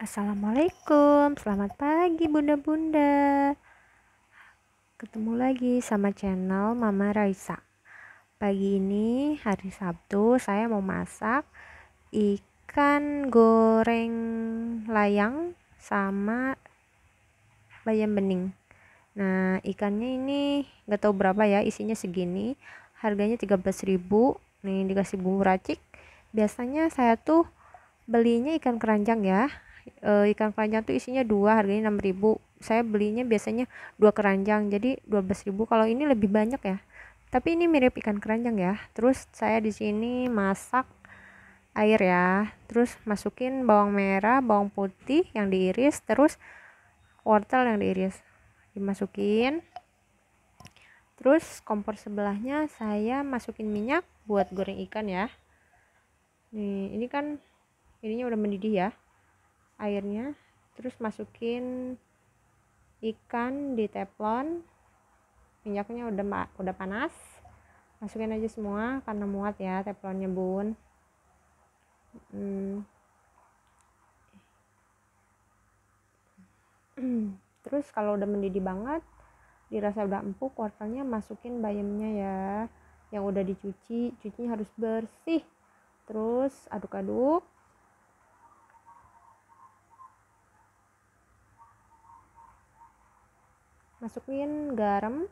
Assalamualaikum, selamat pagi bunda-bunda. Ketemu lagi sama channel Mama Raisa. Pagi ini hari Sabtu saya mau masak ikan goreng layang sama bayam bening. Nah ikannya ini gak tau berapa ya isinya segini. Harganya 13.000 nih dikasih bumbu racik. Biasanya saya tuh belinya ikan keranjang ya e, ikan keranjang tuh isinya dua harganya 6000 saya belinya biasanya dua keranjang jadi 12.000 kalau ini lebih banyak ya tapi ini mirip ikan keranjang ya terus saya di sini masak air ya terus masukin bawang merah bawang putih yang diiris terus wortel yang diiris dimasukin terus kompor sebelahnya saya masukin minyak buat goreng ikan ya nih ini kan ininya udah mendidih ya airnya terus masukin ikan di teflon minyaknya udah udah panas masukin aja semua karena muat ya teflonnya bun hmm. terus kalau udah mendidih banget dirasa udah empuk wortelnya masukin bayamnya ya yang udah dicuci cucinya harus bersih terus aduk-aduk masukin garam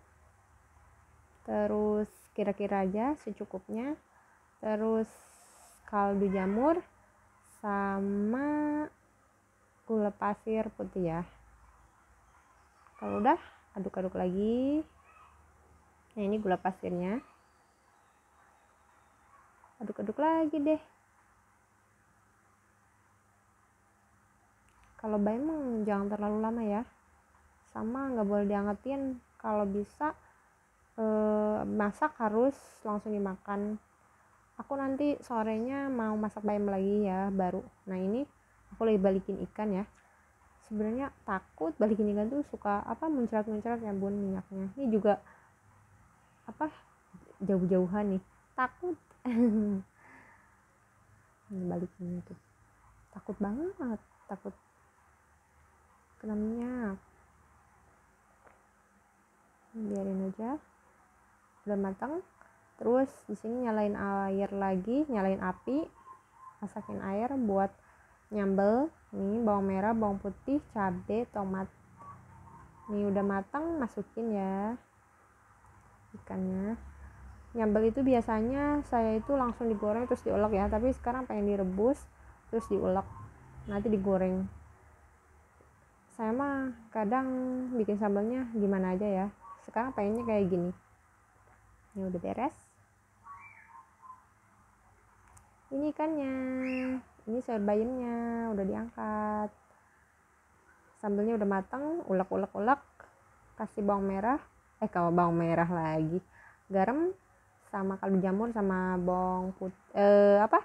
terus kira-kira aja secukupnya terus kaldu jamur sama gula pasir putih ya kalau udah aduk-aduk lagi nah ini gula pasirnya aduk-aduk lagi deh kalau bayam jangan terlalu lama ya sama nggak boleh diangetin kalau bisa e, masak harus langsung dimakan aku nanti sorenya mau masak bayam lagi ya baru nah ini aku lagi balikin ikan ya sebenarnya takut balikin ikan tuh suka apa muncrat-muncrat ya bun minyaknya ini juga apa jauh-jauhan nih takut ini balikin itu takut banget takut kena minyak biarin aja belum matang terus di sini nyalain air lagi nyalain api masakin air buat nyambel ini bawang merah bawang putih cabe tomat ini udah matang masukin ya ikannya nyambel itu biasanya saya itu langsung digoreng terus diulek ya tapi sekarang pengen direbus terus diulek nanti digoreng saya mah kadang bikin sambalnya gimana aja ya sekarang pengennya kayak gini ini udah beres ini ikannya ini sayur bayamnya udah diangkat sambelnya udah matang ulek ulek ulek kasih bawang merah eh kalau bawang merah lagi garam sama kaldu jamur sama bawang putih, eh, apa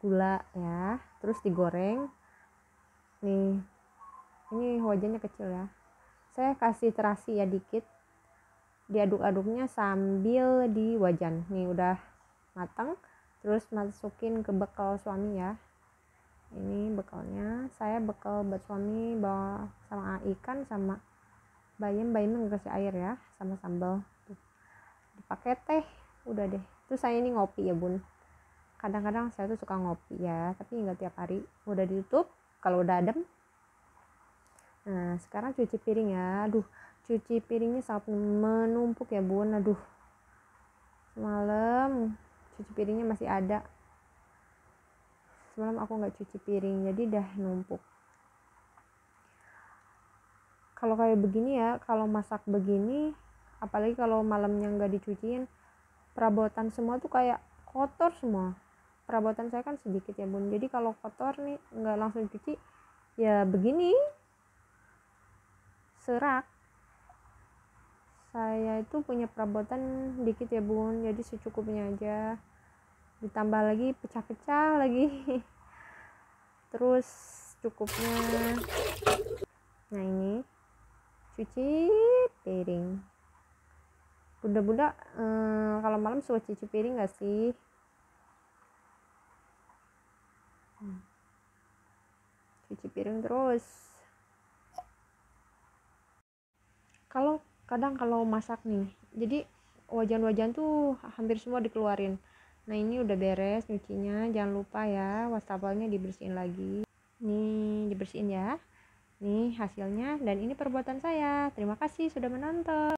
gula ya terus digoreng nih ini wajannya kecil ya saya kasih terasi ya dikit diaduk-aduknya sambil di wajan nih udah matang terus masukin ke bekal suami ya ini bekalnya saya bekal buat suami bawa sama ikan sama bayam bayam nggak air ya sama sambal tuh dipakai teh udah deh terus saya ini ngopi ya bun kadang-kadang saya tuh suka ngopi ya tapi nggak tiap hari udah ditutup kalau udah adem nah sekarang cuci piring ya aduh cuci piringnya sabun menumpuk ya bun aduh semalam cuci piringnya masih ada semalam aku nggak cuci piring jadi dah numpuk kalau kayak begini ya kalau masak begini apalagi kalau malamnya nggak dicuciin perabotan semua tuh kayak kotor semua perabotan saya kan sedikit ya bun jadi kalau kotor nih nggak langsung cuci ya begini serak saya itu punya perabotan dikit ya bun jadi secukupnya aja ditambah lagi pecah-pecah lagi terus cukupnya nah ini cuci piring bunda-bunda eh, kalau malam suka cuci piring gak sih hmm. cuci piring terus kalau kadang kalau masak nih jadi wajan-wajan tuh hampir semua dikeluarin nah ini udah beres nyucinya jangan lupa ya wastafelnya dibersihin lagi nih dibersihin ya nih hasilnya dan ini perbuatan saya terima kasih sudah menonton